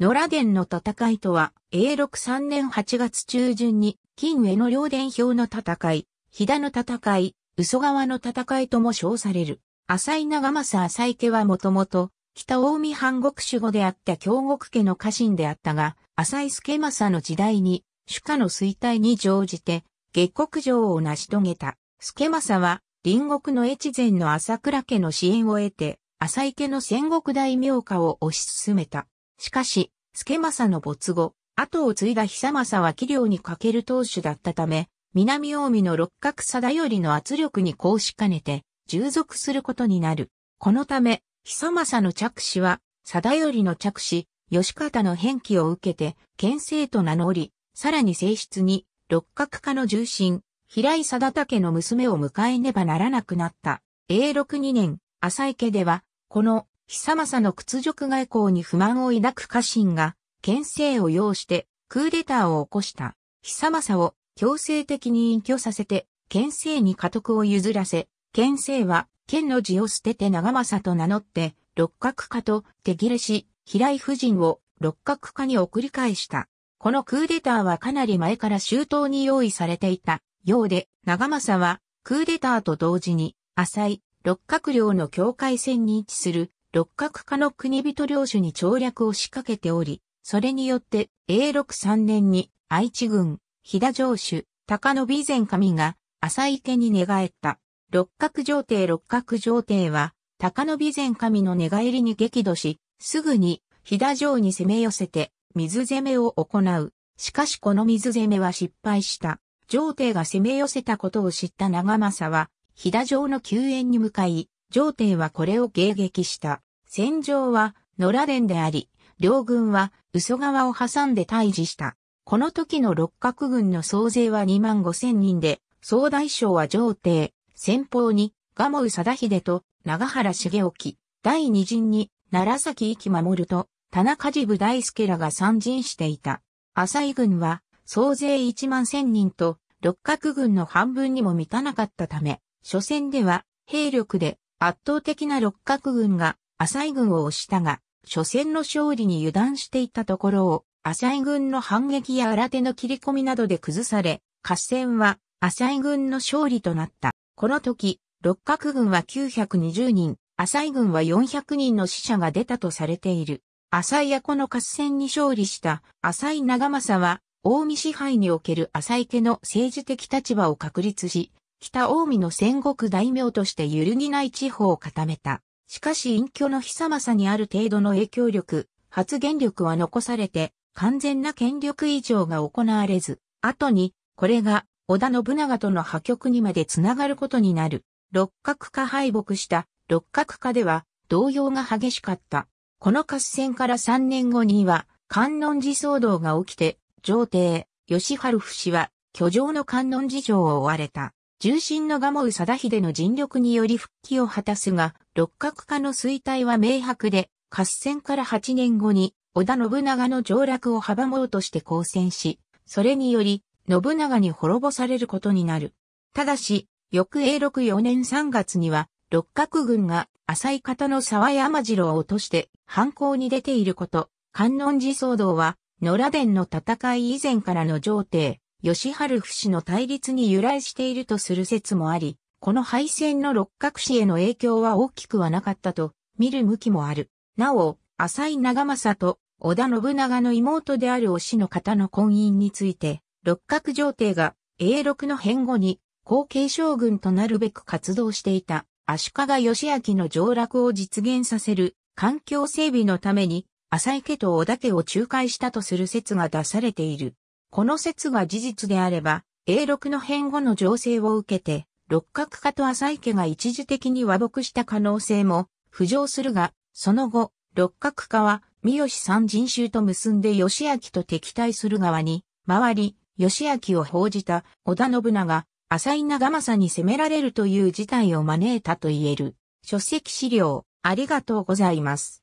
野良伝の戦いとは、永禄3年8月中旬に、金上の両伝表の戦い、飛騨の戦い、嘘川の戦いとも称される。浅井長政浅井家はもともと、北近江藩国守護であった京極家の家臣であったが、浅井助政の時代に、主家の衰退に乗じて、下国城を成し遂げた。助政は、隣国の越前の朝倉家の支援を得て、浅井家の戦国大名家を推し進めた。しかし、助政の没後、後を継いだ久政は器量に欠ける当主だったため、南近江の六角貞頼の圧力にうしかねて、従属することになる。このため、久政の着手は、貞頼の着手、吉方の返記を受けて、県政と名乗り、さらに正室に、六角化の重臣、平井貞武の娘を迎えねばならなくなった。永禄2年、浅井家では、この久政の屈辱外交に不満を抱く家臣が、県政を要して、クーデターを起こした。久政を強制的に隠居させて、県政に家督を譲らせ、県政は、県の字を捨てて長政と名乗って、六角家と手切れし、平井夫人を六角家に送り返した。このクーデターはかなり前から周到に用意されていたようで、長政はクーデターと同時に、浅い六角領の境界線に位置する六角化の国人領主に調略を仕掛けており、それによって永禄3年に愛知軍、飛騨城主、高野備前神が浅池に寝返った。六角城帝六角城帝は、高野備前神の寝返りに激怒し、すぐに飛騨城に攻め寄せて、水攻めを行う。しかしこの水攻めは失敗した。城帝が攻め寄せたことを知った長政は、飛騨城の救援に向かい、上帝はこれを迎撃した。戦場は野良殿であり、両軍は嘘川を挟んで退治した。この時の六角軍の総勢は2万5千人で、総大将は上帝、先方に、蒲生貞秀と長原茂沖、第二陣に、奈良崎行守ると、田中治部大輔らが参陣していた。浅井軍は、総勢1万千人と、六角軍の半分にも満たなかったため、初戦では、兵力で圧倒的な六角軍が浅井軍を押したが、初戦の勝利に油断していたところを、浅井軍の反撃や新手の切り込みなどで崩され、合戦は浅井軍の勝利となった。この時、六角軍は920人、浅井軍は400人の死者が出たとされている。浅井やこの合戦に勝利した浅井長政は、大見支配における浅井家の政治的立場を確立し、北近江の戦国大名として揺るぎない地方を固めた。しかし隠居の久政にある程度の影響力、発言力は残されて、完全な権力以上が行われず、後に、これが、織田信長との破局にまでつながることになる。六角化敗北した、六角化では、動揺が激しかった。この合戦から3年後には、観音寺騒動が起きて、上帝、吉春伏は、居城の観音寺城を追われた。重心の蒲生貞秀の尽力により復帰を果たすが、六角化の衰退は明白で、合戦から8年後に、織田信長の上落を阻もうとして交戦し、それにより、信長に滅ぼされることになる。ただし、翌永禄4年3月には、六角軍が浅井方の沢山次郎を落として反抗に出ていること、観音寺騒動は、野良殿の戦い以前からの上帝、吉春不死の対立に由来しているとする説もあり、この敗戦の六角氏への影響は大きくはなかったと見る向きもある。なお、浅井長政と織田信長の妹である推しの方の婚姻について、六角上帝が永禄の変後に後継将軍となるべく活動していた足利義明の上洛を実現させる環境整備のために、浅井家と織田家を仲介したとする説が出されている。この説が事実であれば、英六の変後の情勢を受けて、六角家と浅井家が一時的に和睦した可能性も浮上するが、その後、六角家は三好三人衆と結んで義明と敵対する側に回り、義明を報じた織田信長、浅井長政に攻められるという事態を招いたと言える。書籍資料、ありがとうございます。